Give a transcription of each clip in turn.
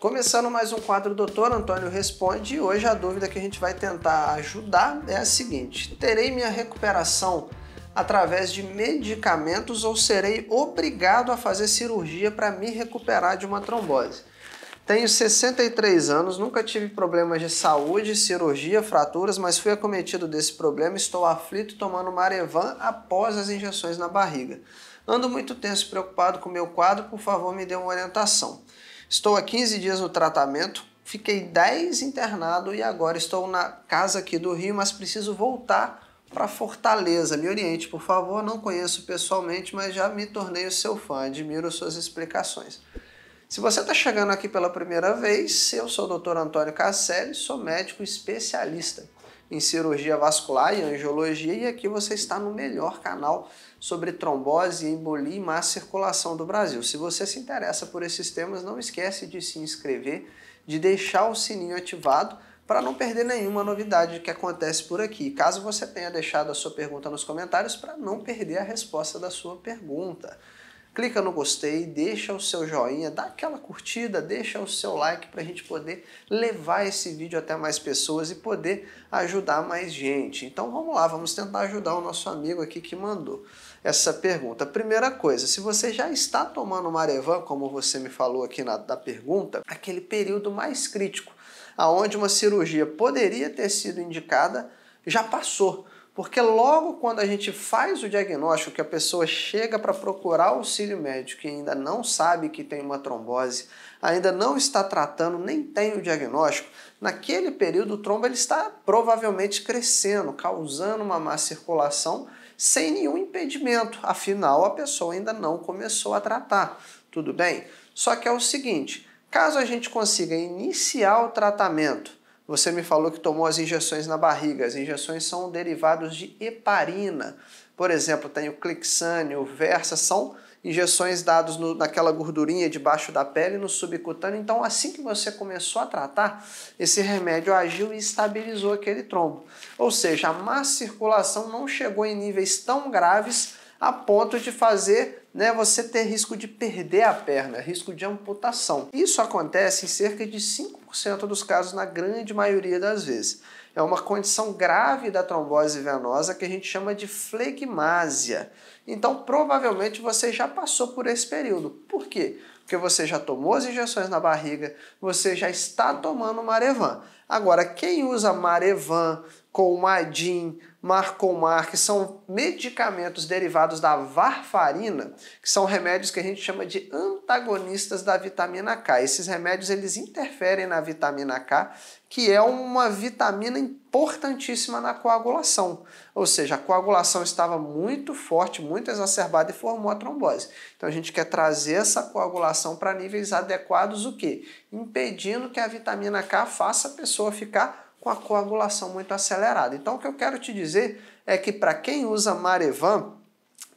Começando mais um quadro Doutor Antônio Responde, e hoje a dúvida que a gente vai tentar ajudar é a seguinte: terei minha recuperação através de medicamentos ou serei obrigado a fazer cirurgia para me recuperar de uma trombose? Tenho 63 anos, nunca tive problemas de saúde, cirurgia, fraturas, mas fui acometido desse problema. Estou aflito tomando Marevan após as injeções na barriga. Ando muito tenso e preocupado com meu quadro, por favor, me dê uma orientação. Estou há 15 dias no tratamento, fiquei 10 internado e agora estou na casa aqui do Rio, mas preciso voltar para Fortaleza. Me oriente, por favor. Não conheço pessoalmente, mas já me tornei o seu fã. Admiro suas explicações. Se você está chegando aqui pela primeira vez, eu sou o Dr. Antônio Casselli, sou médico especialista em cirurgia vascular e angiologia, e aqui você está no melhor canal sobre trombose, embolia e má circulação do Brasil. Se você se interessa por esses temas, não esquece de se inscrever, de deixar o sininho ativado para não perder nenhuma novidade que acontece por aqui. Caso você tenha deixado a sua pergunta nos comentários, para não perder a resposta da sua pergunta clica no gostei, deixa o seu joinha, dá aquela curtida, deixa o seu like para a gente poder levar esse vídeo até mais pessoas e poder ajudar mais gente. Então vamos lá, vamos tentar ajudar o nosso amigo aqui que mandou essa pergunta. Primeira coisa, se você já está tomando Marevan, como você me falou aqui na da pergunta, aquele período mais crítico, aonde uma cirurgia poderia ter sido indicada, já passou. Porque logo quando a gente faz o diagnóstico, que a pessoa chega para procurar auxílio médico e ainda não sabe que tem uma trombose, ainda não está tratando, nem tem o diagnóstico, naquele período o trombo ele está provavelmente crescendo, causando uma má circulação sem nenhum impedimento. Afinal, a pessoa ainda não começou a tratar. Tudo bem? Só que é o seguinte, caso a gente consiga iniciar o tratamento você me falou que tomou as injeções na barriga. As injeções são derivados de heparina. Por exemplo, tem o clixane, o Versa, são injeções dadas naquela gordurinha debaixo da pele, no subcutâneo. Então, assim que você começou a tratar, esse remédio agiu e estabilizou aquele trombo. Ou seja, a má circulação não chegou em níveis tão graves a ponto de fazer né, você tem risco de perder a perna, risco de amputação. Isso acontece em cerca de 5% dos casos, na grande maioria das vezes. É uma condição grave da trombose venosa que a gente chama de flegmásia. Então, provavelmente você já passou por esse período. Por quê? Porque você já tomou as injeções na barriga, você já está tomando Marevan. Agora, quem usa Marevan, Colmadin, Marcomar, que são medicamentos derivados da varfarina, que são remédios que a gente chama de antagonistas da vitamina K. Esses remédios eles interferem na vitamina K, que é uma vitamina importantíssima na coagulação. Ou seja, a coagulação estava muito forte, muito exacerbada e formou a trombose. Então a gente quer trazer essa coagulação para níveis adequados o que, Impedindo que a vitamina K faça a pessoa ficar com a coagulação muito acelerada. Então, o que eu quero te dizer é que para quem usa Marevan,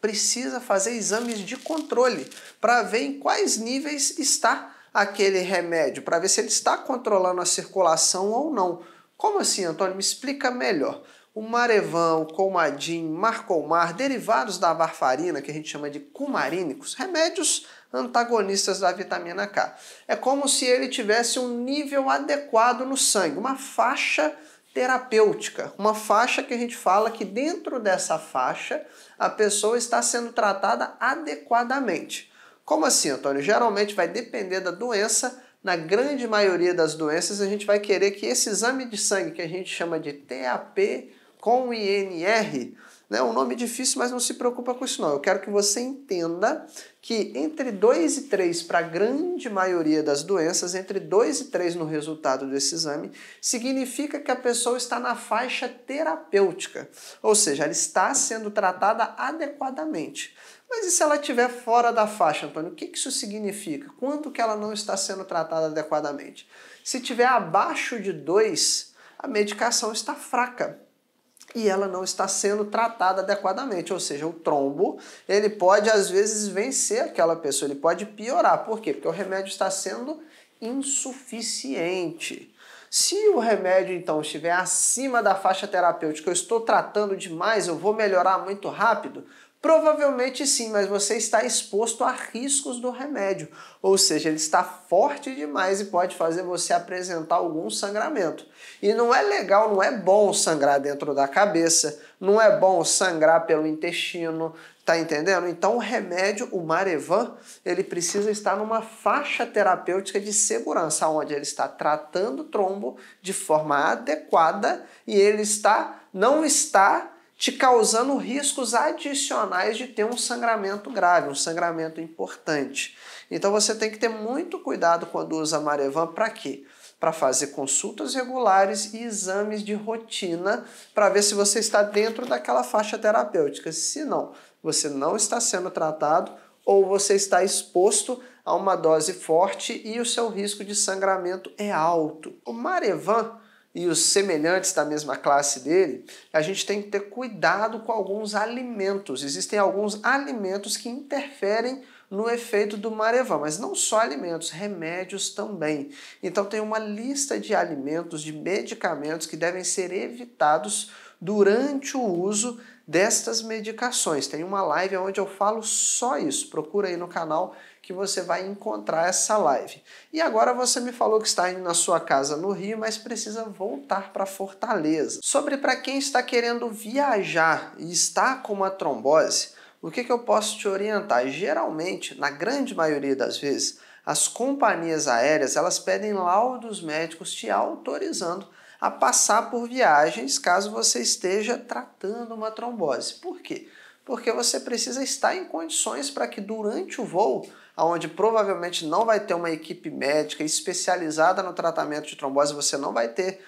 precisa fazer exames de controle para ver em quais níveis está aquele remédio, para ver se ele está controlando a circulação ou não. Como assim, Antônio? Me explica melhor. O Marevan, o Colmadim, Marcomar, derivados da varfarina, que a gente chama de cumarínicos, remédios antagonistas da vitamina K. É como se ele tivesse um nível adequado no sangue, uma faixa terapêutica, uma faixa que a gente fala que dentro dessa faixa a pessoa está sendo tratada adequadamente. Como assim, Antônio? Geralmente vai depender da doença. Na grande maioria das doenças, a gente vai querer que esse exame de sangue que a gente chama de TAP com INR né? Um nome difícil, mas não se preocupa com isso não. Eu quero que você entenda que entre 2 e 3, para a grande maioria das doenças, entre 2 e 3 no resultado desse exame, significa que a pessoa está na faixa terapêutica, ou seja, ela está sendo tratada adequadamente. Mas e se ela estiver fora da faixa, Antônio? O que isso significa? Quanto que ela não está sendo tratada adequadamente? Se estiver abaixo de 2, a medicação está fraca e ela não está sendo tratada adequadamente, ou seja, o trombo, ele pode às vezes vencer aquela pessoa, ele pode piorar. Por quê? Porque o remédio está sendo insuficiente. Se o remédio então estiver acima da faixa terapêutica, eu estou tratando demais, eu vou melhorar muito rápido? Provavelmente sim, mas você está exposto a riscos do remédio, ou seja, ele está forte demais e pode fazer você apresentar algum sangramento. E não é legal, não é bom sangrar dentro da cabeça, não é bom sangrar pelo intestino, Tá entendendo? Então o remédio, o Marevan, ele precisa estar numa faixa terapêutica de segurança, onde ele está tratando trombo de forma adequada e ele está não está te causando riscos adicionais de ter um sangramento grave, um sangramento importante. Então você tem que ter muito cuidado quando usa Marevan para quê? para fazer consultas regulares e exames de rotina para ver se você está dentro daquela faixa terapêutica. Se não, você não está sendo tratado ou você está exposto a uma dose forte e o seu risco de sangramento é alto. O Marevan e os semelhantes da mesma classe dele, a gente tem que ter cuidado com alguns alimentos. Existem alguns alimentos que interferem no efeito do Marevá, mas não só alimentos, remédios também. Então tem uma lista de alimentos, de medicamentos que devem ser evitados durante o uso destas medicações. Tem uma live onde eu falo só isso. Procura aí no canal que você vai encontrar essa live. E agora você me falou que está indo na sua casa no Rio, mas precisa voltar para Fortaleza. Sobre para quem está querendo viajar e está com uma trombose, o que, que eu posso te orientar? geralmente, na grande maioria das vezes, as companhias aéreas elas pedem laudos médicos te autorizando a passar por viagens caso você esteja tratando uma trombose. Por quê? Porque você precisa estar em condições para que durante o voo, onde provavelmente não vai ter uma equipe médica especializada no tratamento de trombose, você não vai ter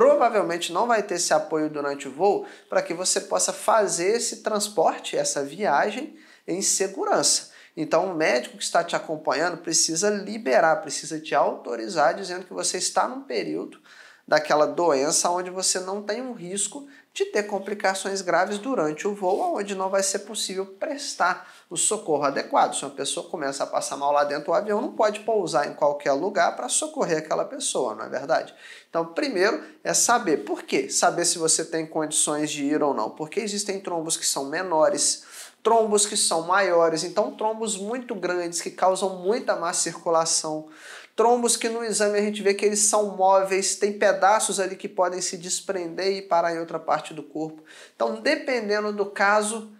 provavelmente não vai ter esse apoio durante o voo para que você possa fazer esse transporte, essa viagem em segurança. Então, o médico que está te acompanhando precisa liberar, precisa te autorizar, dizendo que você está num período daquela doença onde você não tem um risco de ter complicações graves durante o voo, onde não vai ser possível prestar o socorro adequado. Se uma pessoa começa a passar mal lá dentro do avião, não pode pousar em qualquer lugar para socorrer aquela pessoa, não é verdade? Então, primeiro é saber por quê? Saber se você tem condições de ir ou não, porque existem trombos que são menores, trombos que são maiores, então trombos muito grandes que causam muita má circulação Trombos que no exame a gente vê que eles são móveis, tem pedaços ali que podem se desprender e parar em outra parte do corpo. Então, dependendo do caso,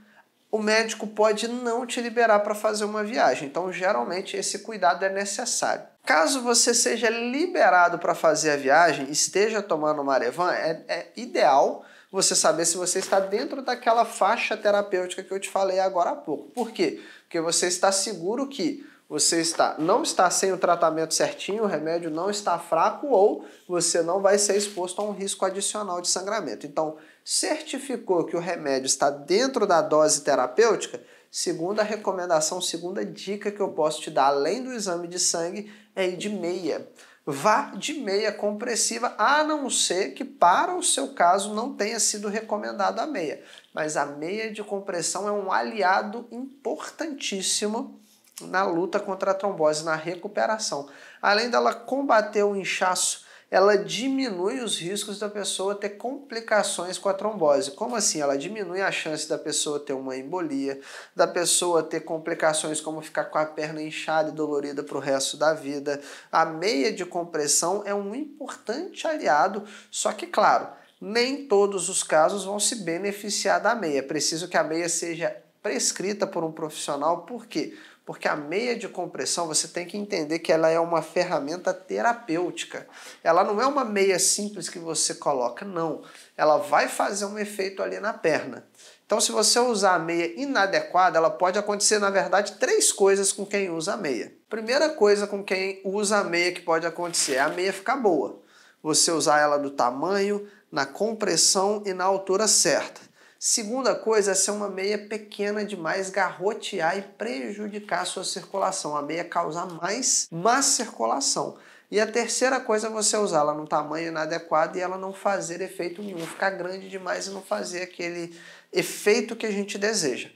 o médico pode não te liberar para fazer uma viagem. Então, geralmente, esse cuidado é necessário. Caso você seja liberado para fazer a viagem, esteja tomando uma Arevan, é, é ideal você saber se você está dentro daquela faixa terapêutica que eu te falei agora há pouco. Por quê? Porque você está seguro que você está, não está sem o tratamento certinho, o remédio não está fraco ou você não vai ser exposto a um risco adicional de sangramento. Então, certificou que o remédio está dentro da dose terapêutica, segunda recomendação, segunda dica que eu posso te dar, além do exame de sangue, é ir de meia. Vá de meia compressiva, a não ser que para o seu caso não tenha sido recomendado a meia. Mas a meia de compressão é um aliado importantíssimo na luta contra a trombose, na recuperação. Além dela combater o inchaço, ela diminui os riscos da pessoa ter complicações com a trombose. Como assim? Ela diminui a chance da pessoa ter uma embolia, da pessoa ter complicações como ficar com a perna inchada e dolorida para o resto da vida. A meia de compressão é um importante aliado, só que, claro, nem todos os casos vão se beneficiar da meia. É preciso que a meia seja prescrita por um profissional, por quê? Porque a meia de compressão você tem que entender que ela é uma ferramenta terapêutica. Ela não é uma meia simples que você coloca, não. Ela vai fazer um efeito ali na perna. Então, se você usar a meia inadequada, ela pode acontecer, na verdade, três coisas com quem usa a meia. Primeira coisa com quem usa a meia que pode acontecer é a meia ficar boa. Você usar ela do tamanho, na compressão e na altura certa. Segunda coisa é ser uma meia pequena demais, garrotear e prejudicar a sua circulação. A meia causar mais má circulação. E a terceira coisa é você usar ela no tamanho inadequado e ela não fazer efeito nenhum, ficar grande demais e não fazer aquele efeito que a gente deseja.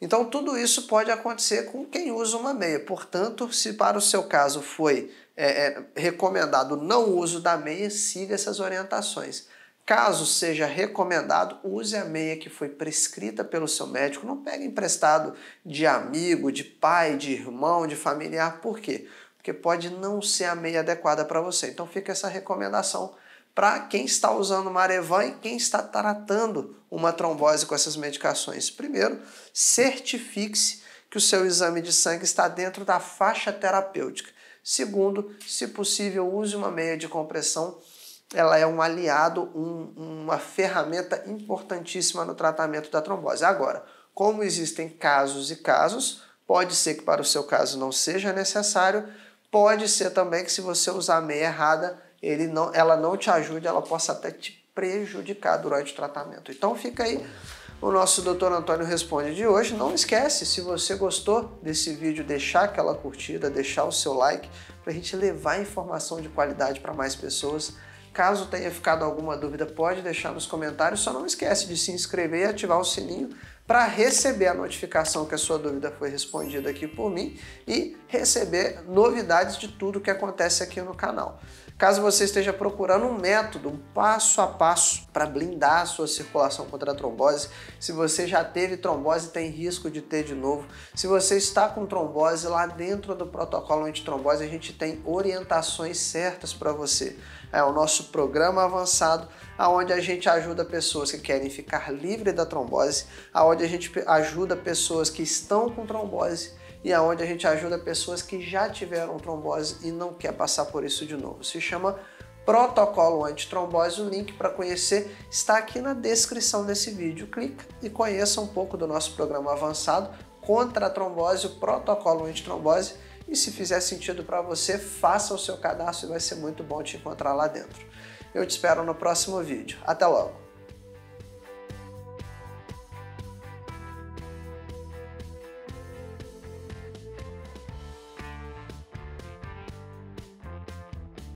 Então tudo isso pode acontecer com quem usa uma meia. Portanto, se para o seu caso foi é, é, recomendado não uso da meia, siga essas orientações. Caso seja recomendado, use a meia que foi prescrita pelo seu médico. Não pegue emprestado de amigo, de pai, de irmão, de familiar. Por quê? Porque pode não ser a meia adequada para você. Então fica essa recomendação para quem está usando marevan e quem está tratando uma trombose com essas medicações. Primeiro, certifique-se que o seu exame de sangue está dentro da faixa terapêutica. Segundo, se possível, use uma meia de compressão ela é um aliado, um, uma ferramenta importantíssima no tratamento da trombose. Agora, como existem casos e casos, pode ser que para o seu caso não seja necessário, pode ser também que se você usar a meia errada, ele não, ela não te ajude, ela possa até te prejudicar durante o tratamento. Então fica aí o nosso Dr. Antônio Responde de hoje. Não esquece, se você gostou desse vídeo, deixar aquela curtida, deixar o seu like, para a gente levar informação de qualidade para mais pessoas. Caso tenha ficado alguma dúvida, pode deixar nos comentários. Só não esquece de se inscrever e ativar o sininho para receber a notificação que a sua dúvida foi respondida aqui por mim e receber novidades de tudo que acontece aqui no canal caso você esteja procurando um método, um passo a passo para blindar a sua circulação contra a trombose. Se você já teve trombose, e tem risco de ter de novo. Se você está com trombose, lá dentro do protocolo antitrombose a gente tem orientações certas para você. É o nosso programa avançado, aonde a gente ajuda pessoas que querem ficar livre da trombose, aonde a gente ajuda pessoas que estão com trombose e aonde é a gente ajuda pessoas que já tiveram trombose e não quer passar por isso de novo. Se chama Protocolo Antitrombose, o link para conhecer está aqui na descrição desse vídeo. Clica e conheça um pouco do nosso programa avançado contra a trombose, o protocolo antitrombose. E se fizer sentido para você, faça o seu cadastro e vai ser muito bom te encontrar lá dentro. Eu te espero no próximo vídeo. Até logo!